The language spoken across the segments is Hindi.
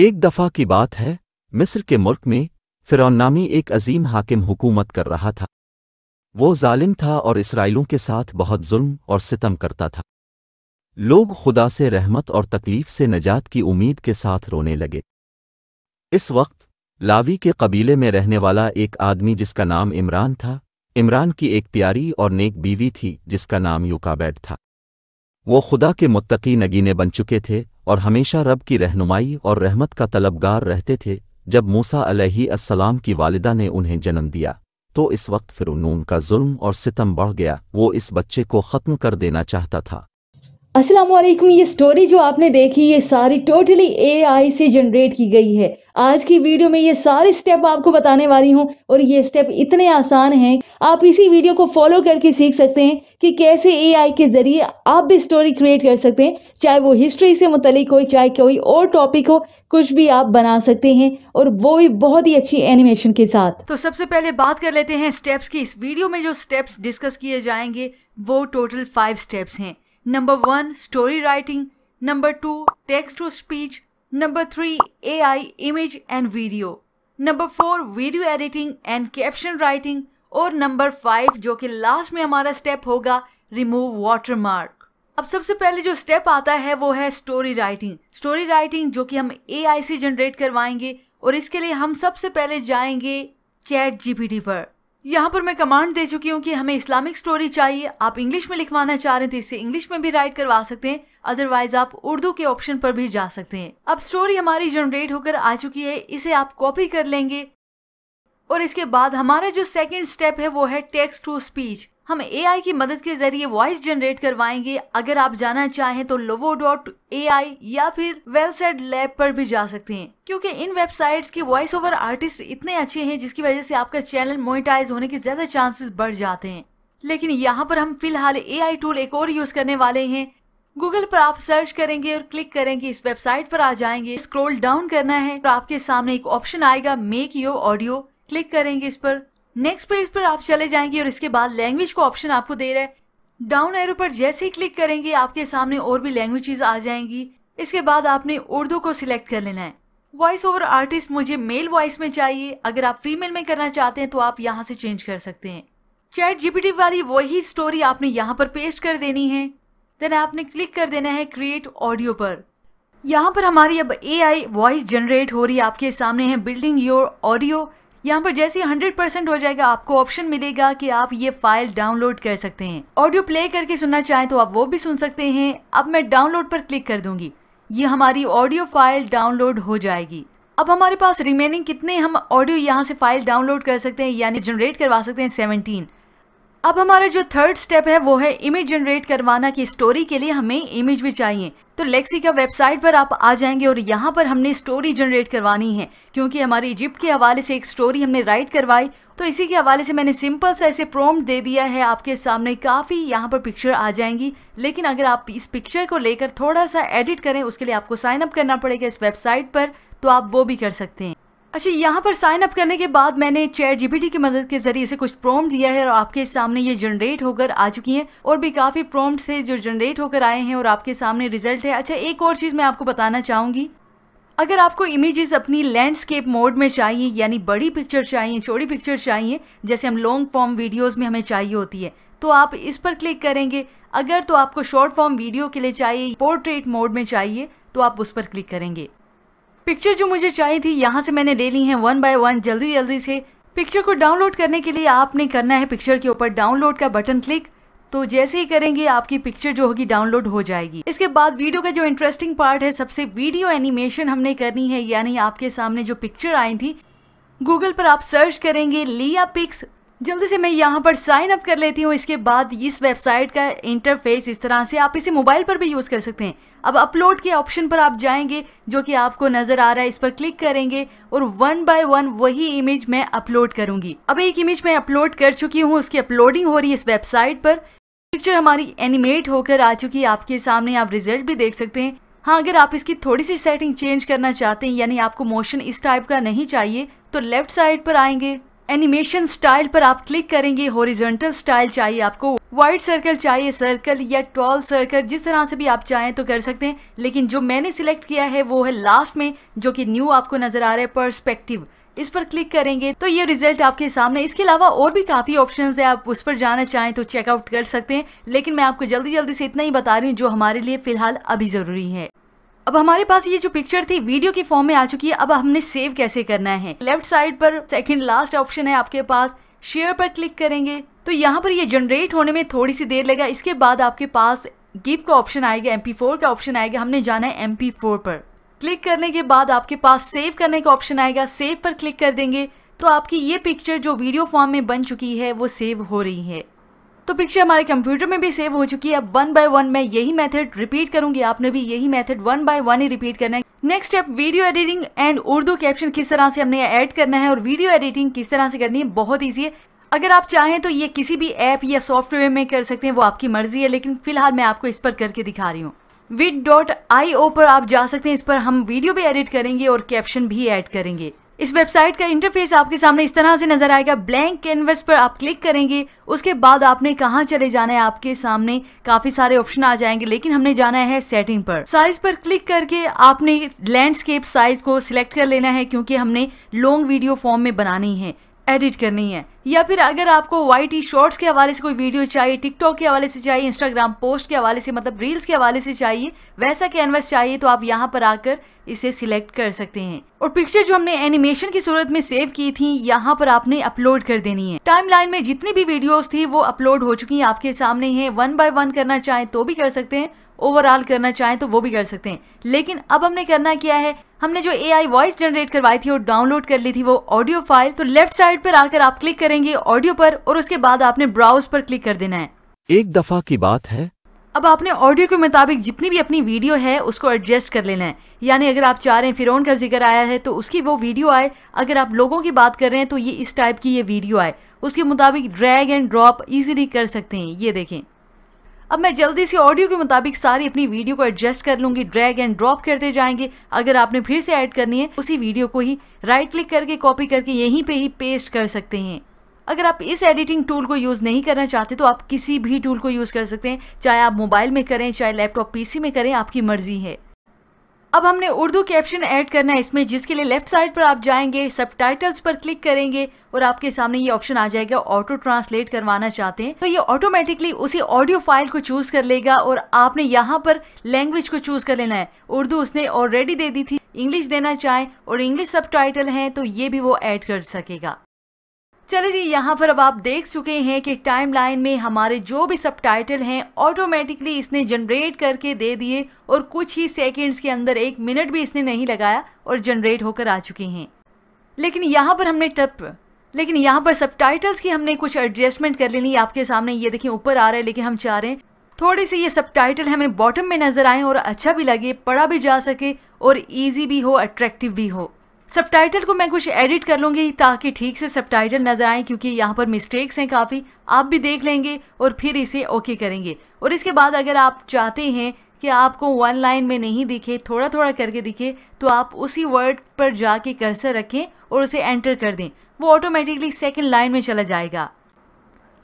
एक दफ़ा की बात है मिस्र के मुल्क में फिरौन नामी एक अजीम हाकिम हुकूमत कर रहा था वो जालिम था और इसराइलों के साथ बहुत जुल्म और सितम करता था लोग खुदा से रहमत और तकलीफ से नजात की उम्मीद के साथ रोने लगे इस वक्त लावी के कबीले में रहने वाला एक आदमी जिसका नाम इमरान था इमरान की एक प्यारी और नेक बीवी थी जिसका नाम यूकाबैड था वो खुदा के मुत्तकी नगीने बन चुके थे और हमेशा रब की रहनुमाई और रहमत का तलबगार रहते थे जब मूसा अलैहिस्सलाम की वालिदा ने उन्हें जन्म दिया तो इस वक्त फिर का जुल्म और सितम बढ़ गया वो इस बच्चे को ख़त्म कर देना चाहता था असलम ये स्टोरी जो आपने देखी ये सारी टोटली एआई से जनरेट की गई है आज की वीडियो में ये सारे स्टेप आपको बताने वाली हूँ और ये स्टेप इतने आसान हैं आप इसी वीडियो को फॉलो करके सीख सकते हैं कि कैसे एआई के ज़रिए आप भी स्टोरी क्रिएट कर सकते हैं चाहे वो हिस्ट्री से मुतलिक हो चाहे कोई और टॉपिक हो कुछ भी आप बना सकते हैं और वो भी बहुत ही अच्छी एनिमेशन के साथ तो सबसे पहले बात कर लेते हैं स्टेप्स की इस वीडियो में जो स्टेप्स डिस्कस किए जाएंगे वो टोटल फाइव स्टेप्स हैं number one story writing number two text to speech number three AI image and video number four video editing and caption writing और नंबर फाइव जो कि लास्ट में हमारा स्टेप होगा रिमूव वाटर मार्क अब सबसे पहले जो स्टेप आता है वो है स्टोरी राइटिंग स्टोरी राइटिंग जो कि हम ए से जनरेट करवाएंगे और इसके लिए हम सबसे पहले जाएंगे चैट जीपीटी पर यहाँ पर मैं कमांड दे चुकी हूँ कि हमें इस्लामिक स्टोरी चाहिए आप इंग्लिश में लिखवाना चाह रहे हैं तो इसे इंग्लिश में भी राइट करवा सकते हैं अदरवाइज आप उर्दू के ऑप्शन पर भी जा सकते हैं अब स्टोरी हमारी जनरेट होकर आ चुकी है इसे आप कॉपी कर लेंगे और इसके बाद हमारा जो सेकेंड स्टेप है वो है टेक्स्ट टू स्पीच हम ए की मदद के जरिए वॉइस जनरेट करवाएंगे अगर आप जाना चाहें तो लोवो डॉट ए आई या फिर वेलसेड लैब पर भी जा सकते हैं क्योंकि इन वेबसाइट्स के वॉइस ओवर आर्टिस्ट इतने अच्छे हैं जिसकी वजह से आपका चैनल मोनिटाइज होने के ज्यादा चांसेस बढ़ जाते हैं लेकिन यहाँ पर हम फिलहाल ए टूल एक और यूज करने वाले हैं गूगल पर आप सर्च करेंगे और क्लिक करेंगे इस वेबसाइट पर आ जाएंगे स्क्रॉल डाउन करना है और आपके सामने एक ऑप्शन आएगा मेक योर ऑडियो क्लिक करेंगे इस पर नेक्स्ट पेज पर आप चले जाएंगे और इसके बाद लैंग्वेज को ऑप्शन आपको दे रहा है डाउन एरो पर जैसे ही क्लिक करेंगे आपके सामने और भी लैंग्वेजेस आ जाएंगी इसके बाद आपने उर्दू को सिलेक्ट कर लेना है वॉइस ओवर आर्टिस्ट मुझे मेल वॉइस में चाहिए अगर आप फीमेल में करना चाहते हैं तो आप यहाँ से चेंज कर सकते हैं चैट जीपीटी वाली वही स्टोरी आपने यहाँ पर पेस्ट कर देनी है देन आपने क्लिक कर देना है क्रिएट ऑडियो पर यहाँ पर हमारी अब ए आई वॉइस जनरेट हो रही है आपके सामने है बिल्डिंग योर ऑडियो यहाँ पर जैसे हंड्रेड परसेंट हो जाएगा आपको ऑप्शन मिलेगा कि आप ये फाइल डाउनलोड कर सकते हैं ऑडियो प्ले करके सुनना चाहें तो आप वो भी सुन सकते हैं अब मैं डाउनलोड पर क्लिक कर दूंगी ये हमारी ऑडियो फाइल डाउनलोड हो जाएगी अब हमारे पास रिमेनिंग कितने हम ऑडियो यहाँ से फाइल डाउनलोड कर सकते हैं यानी जनरेट करवा सकते हैं सेवनटीन अब हमारा जो थर्ड स्टेप है वो है इमेज जनरेट करवाना की स्टोरी के लिए हमें इमेज भी चाहिए तो लेक्सी का वेबसाइट पर आप आ जाएंगे और यहाँ पर हमने स्टोरी जनरेट करवानी है क्योंकि हमारी इजिप्ट के हवाले से एक स्टोरी हमने राइट करवाई तो इसी के हवाले से मैंने सिंपल सा ऐसे प्रोम दे दिया है आपके सामने काफ़ी यहाँ पर पिक्चर आ जाएंगी लेकिन अगर आप इस पिक्चर को लेकर थोड़ा सा एडिट करें उसके लिए आपको साइन अप करना पड़ेगा इस वेबसाइट पर तो आप वो भी कर सकते हैं अच्छा यहाँ पर साइन अप करने के बाद मैंने चैट जीपीटी की मदद के जरिए इसे कुछ प्रॉम्प्ट दिया है और आपके सामने ये जनरेट होकर आ चुकी हैं और भी काफ़ी प्रॉम्प्ट से जो जनरेट होकर आए हैं और आपके सामने रिजल्ट है अच्छा एक और चीज़ मैं आपको बताना चाहूँगी अगर आपको इमेजेस अपनी लैंडस्केप मोड में चाहिए यानी बड़ी पिक्चर चाहिए छोटी पिक्चर चाहिए जैसे हम लॉन्ग फॉर्म वीडियोज़ में हमें चाहिए होती है तो आप इस पर क्लिक करेंगे अगर तो आपको शॉर्ट फॉर्म वीडियो के लिए चाहिए पोर्ट्रेट मोड में चाहिए तो आप उस पर क्लिक करेंगे पिक्चर जो मुझे चाहिए थी यहाँ से मैंने ले ली है वन बाय वन जल्दी जल्दी से पिक्चर को डाउनलोड करने के लिए आपने करना है पिक्चर के ऊपर डाउनलोड का बटन क्लिक तो जैसे ही करेंगे आपकी पिक्चर जो होगी डाउनलोड हो जाएगी इसके बाद वीडियो का जो इंटरेस्टिंग पार्ट है सबसे वीडियो एनिमेशन हमने करनी है यानी आपके सामने जो पिक्चर आई थी गूगल पर आप सर्च करेंगे लिया पिक्स जल्दी से मैं यहाँ पर साइन अप कर लेती हूँ इसके बाद इस वेबसाइट का इंटरफेस इस तरह से आप इसे मोबाइल पर भी यूज़ कर सकते हैं अब अपलोड के ऑप्शन पर आप जाएंगे जो कि आपको नज़र आ रहा है इस पर क्लिक करेंगे और वन बाय वन वही इमेज मैं अपलोड करूंगी अब एक इमेज मैं अपलोड कर चुकी हूँ उसकी अपलोडिंग हो रही है इस वेबसाइट पर पिक्चर हमारी एनिमेट होकर आ चुकी है आपके सामने आप रिजल्ट भी देख सकते हैं हाँ अगर आप इसकी थोड़ी सी सेटिंग चेंज करना चाहते हैं यानी आपको मोशन इस टाइप का नहीं चाहिए तो लेफ्ट साइड पर आएंगे एनिमेशन स्टाइल पर आप क्लिक करेंगे हॉरिजॉन्टल स्टाइल चाहिए आपको वाइट सर्कल चाहिए सर्कल या टॉल सर्कल जिस तरह से भी आप चाहें तो कर सकते हैं लेकिन जो मैंने सिलेक्ट किया है वो है लास्ट में जो कि न्यू आपको नजर आ रहा है परस्पेक्टिव इस पर क्लिक करेंगे तो ये रिजल्ट आपके सामने इसके अलावा और भी काफ़ी ऑप्शंस है आप उस पर जाना चाहें तो चेकआउट कर सकते हैं लेकिन मैं आपको जल्दी जल्दी से इतना ही बता रही हूँ जो हमारे लिए फिलहाल अभी ज़रूरी है अब हमारे पास ये जो पिक्चर थी वीडियो की फॉर्म में आ चुकी है अब हमने सेव कैसे करना है लेफ्ट साइड पर सेकेंड लास्ट ऑप्शन है आपके पास शेयर पर क्लिक करेंगे तो यहाँ पर ये जनरेट होने में थोड़ी सी देर लगा इसके बाद आपके पास गिव का ऑप्शन आएगा एम का ऑप्शन आएगा हमने जाना है एम पर क्लिक करने के बाद आपके पास सेव करने का ऑप्शन आएगा सेव पर क्लिक कर देंगे तो आपकी ये पिक्चर जो वीडियो फॉर्म में बन चुकी है वो सेव हो रही है तो पिक्चर हमारे कंप्यूटर में भी सेव हो चुकी है अब वन बाय वन मैं यही मेथड रिपीट करूंगी आपने भी यही मेथड वन बाय वन ही रिपीट करना है next step video editing and Urdu caption किस तरह से हमने ऐड करना है और वीडियो एडिटिंग किस तरह से करनी है बहुत ईजी है अगर आप चाहें तो ये किसी भी ऐप या सॉफ्टवेयर में कर सकते हैं वो आपकी मर्जी है लेकिन फिलहाल मैं आपको इस पर करके दिखा रही हूँ विद डॉट आई ओ पर आप जा सकते हैं इस पर हम वीडियो भी एडिट करेंगे और कैप्शन भी ऐड करेंगे इस वेबसाइट का इंटरफेस आपके सामने इस तरह से नजर आएगा ब्लैंक कैनवस पर आप क्लिक करेंगे उसके बाद आपने कहाँ चले जाना है आपके सामने काफी सारे ऑप्शन आ जाएंगे लेकिन हमने जाना है सेटिंग पर साइज पर क्लिक करके आपने लैंडस्केप साइज को सिलेक्ट कर लेना है क्योंकि हमने लॉन्ग वीडियो फॉर्म में बनानी है एडिट करनी है या फिर अगर आपको वाई टी शॉर्ट्स के हवाले से कोई वीडियो चाहिए टिकटॉक के हवाले से चाहिए इंस्टाग्राम पोस्ट के हवाले से मतलब रील्स के हवाले से चाहिए वैसा कैनवस चाहिए तो आप यहाँ पर आकर इसे सिलेक्ट कर सकते हैं और पिक्चर जो हमने एनिमेशन की सूरत में सेव की थी यहाँ पर आपने अपलोड कर देनी है टाइमलाइन में जितनी भी वीडियोस थी वो अपलोड हो चुकी हैं आपके सामने है वन बाय वन करना चाहे तो भी कर सकते हैं ओवरऑल करना चाहे तो वो भी कर सकते हैं लेकिन अब हमने करना क्या है हमने जो ए आई वॉइस जनरेट करवाई थी और डाउनलोड कर ली थी वो ऑडियो फाइल तो लेफ्ट साइड पर आकर आप क्लिक कर करेंगे ऑडियो पर और उसके बाद आपने ब्राउज पर क्लिक कर देना है एक दफा की बात है अब आपने ऑडियो के मुताबिक जितनी भी अपनी वीडियो है उसको एडजस्ट कर लेना है यानी अगर आप चाह रहे हैं फिरौन का जिक्र आया है तो उसकी वो वीडियो आए अगर आप लोगों की बात कर रहे हैं तो ये इस टाइप की ये वीडियो आए उसके मुताबिक ड्रैग एंड ड्रॉप इजीली कर सकते हैं ये देखें अब मैं जल्दी से ऑडियो के मुताबिक सारी अपनी वीडियो को एडजस्ट कर लूंगी ड्रैग एंड ड्रॉप करते जाएंगे अगर आपने फिर से ऐड करनी है उसी वीडियो को ही राइट क्लिक करके कॉपी करके यहीं पे ही पेस्ट कर सकते हैं अगर आप इस एडिटिंग टूल को यूज़ नहीं करना चाहते तो आप किसी भी टूल को यूज़ कर सकते हैं चाहे आप मोबाइल में करें चाहे लैपटॉप पीसी में करें आपकी मर्ज़ी है अब हमने उर्दू कैप्शन ऐड करना है इसमें जिसके लिए लेफ्ट साइड पर आप जाएंगे सब पर क्लिक करेंगे और आपके सामने ये ऑप्शन आ जाएगा ऑटो ट्रांसलेट करवाना चाहते हैं तो ये ऑटोमेटिकली उसी ऑडियो फाइल को चूज कर लेगा और आपने यहाँ पर लैंग्वेज को चूज कर लेना है उर्दू उसने ऑलरेडी दे दी थी इंग्लिश देना चाहे और इंग्लिश सब टाइटल है तो ये भी वो ऐड कर सकेगा चले जी यहाँ पर अब आप देख चुके हैं कि टाइमलाइन में हमारे जो भी सब टाइटल हैं ऑटोमेटिकली इसने जनरेट करके दे दिए और कुछ ही सेकेंड्स के अंदर एक मिनट भी इसने नहीं लगाया और जनरेट होकर आ चुके हैं लेकिन यहाँ पर हमने टप लेकिन यहाँ पर सब की हमने कुछ एडजस्टमेंट कर लेनी आपके सामने ये देखें ऊपर आ रहा है लेकिन हम चाह रहे हैं थोड़े से ये सब हमें बॉटम में नज़र आए और अच्छा भी लगे पढ़ा भी जा सके और ईजी भी हो अट्रैक्टिव भी हो सब को मैं कुछ एडिट कर लूँगी ताकि ठीक से सब नज़र आए क्योंकि यहाँ पर मिस्टेक्स हैं काफ़ी आप भी देख लेंगे और फिर इसे ओके करेंगे और इसके बाद अगर आप चाहते हैं कि आपको वन लाइन में नहीं दिखे थोड़ा थोड़ा करके दिखे तो आप उसी वर्ड पर जाके कर्सर रखें और उसे एंटर कर दें वो ऑटोमेटिकली सेकेंड लाइन में चला जाएगा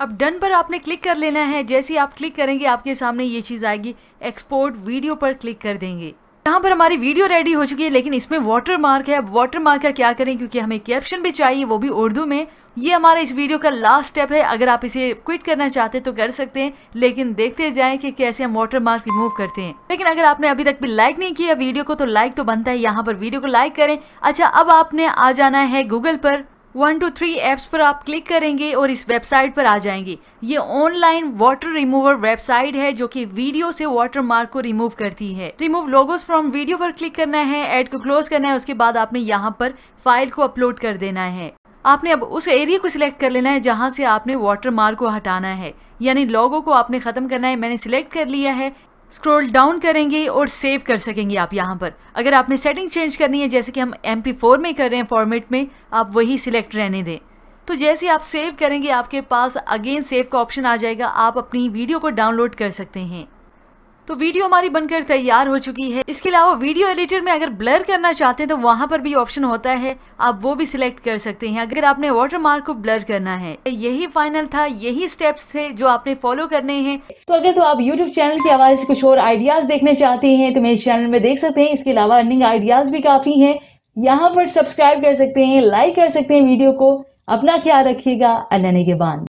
अब डन पर आपने क्लिक कर लेना है जैसे ही आप क्लिक करेंगे आपके सामने ये चीज़ आएगी एक्सपोर्ट वीडियो पर क्लिक कर देंगे यहाँ पर हमारी वीडियो रेडी हो चुकी है लेकिन इसमें वाटर मार्क है अब वाटर मार्क का क्या करें क्योंकि हमें कैप्शन भी चाहिए वो भी उर्दू में ये हमारा इस वीडियो का लास्ट स्टेप है अगर आप इसे क्विट करना चाहते तो कर सकते हैं लेकिन देखते जाएं कि कैसे हम वाटर मार्क रिमूव करते हैं लेकिन अगर आपने अभी तक भी लाइक नहीं किया वीडियो को तो लाइक तो बनता है यहाँ पर वीडियो को लाइक करें अच्छा अब आपने आ जाना है गूगल पर वन टू थ्री एप्स पर आप क्लिक करेंगे और इस वेबसाइट पर आ जाएंगे ये ऑनलाइन वाटर रिमूवर वेबसाइट है जो कि वीडियो से वाटर मार्क को रिमूव करती है रिमूव लोगोस फ्रॉम वीडियो पर क्लिक करना है एड को क्लोज करना है उसके बाद आपने यहाँ पर फाइल को अपलोड कर देना है आपने अब उस एरिया को सिलेक्ट कर लेना है जहाँ से आपने वाटर मार्क को हटाना है यानी लोगों को आपने ख़त्म करना है मैंने सिलेक्ट कर लिया है स्क्रॉल डाउन करेंगे और सेव कर सकेंगे आप यहाँ पर अगर आपने सेटिंग चेंज करनी है जैसे कि हम एम में कर रहे हैं फॉर्मेट में आप वही सिलेक्ट रहने दें तो जैसे आप सेव करेंगे आपके पास अगेन सेव का ऑप्शन आ जाएगा आप अपनी वीडियो को डाउनलोड कर सकते हैं तो वीडियो हमारी बनकर तैयार हो चुकी है इसके अलावा वीडियो एडिटर में अगर ब्लर करना चाहते हैं तो वहाँ पर भी ऑप्शन होता है आप वो भी सिलेक्ट कर सकते हैं अगर आपने वाटरमार्क को ब्लर करना है यही फाइनल था यही स्टेप्स थे जो आपने फॉलो करने हैं तो अगर तो आप यूट्यूब चैनल के हवाले से कुछ और आइडियाज देखने चाहते हैं तो मेरे चैनल में देख सकते हैं इसके अलावा अर्निंग आइडियाज भी काफी है यहाँ पर सब्सक्राइब कर सकते हैं लाइक कर सकते हैं वीडियो को अपना ख्याल रखिएगा अल्लाह के बान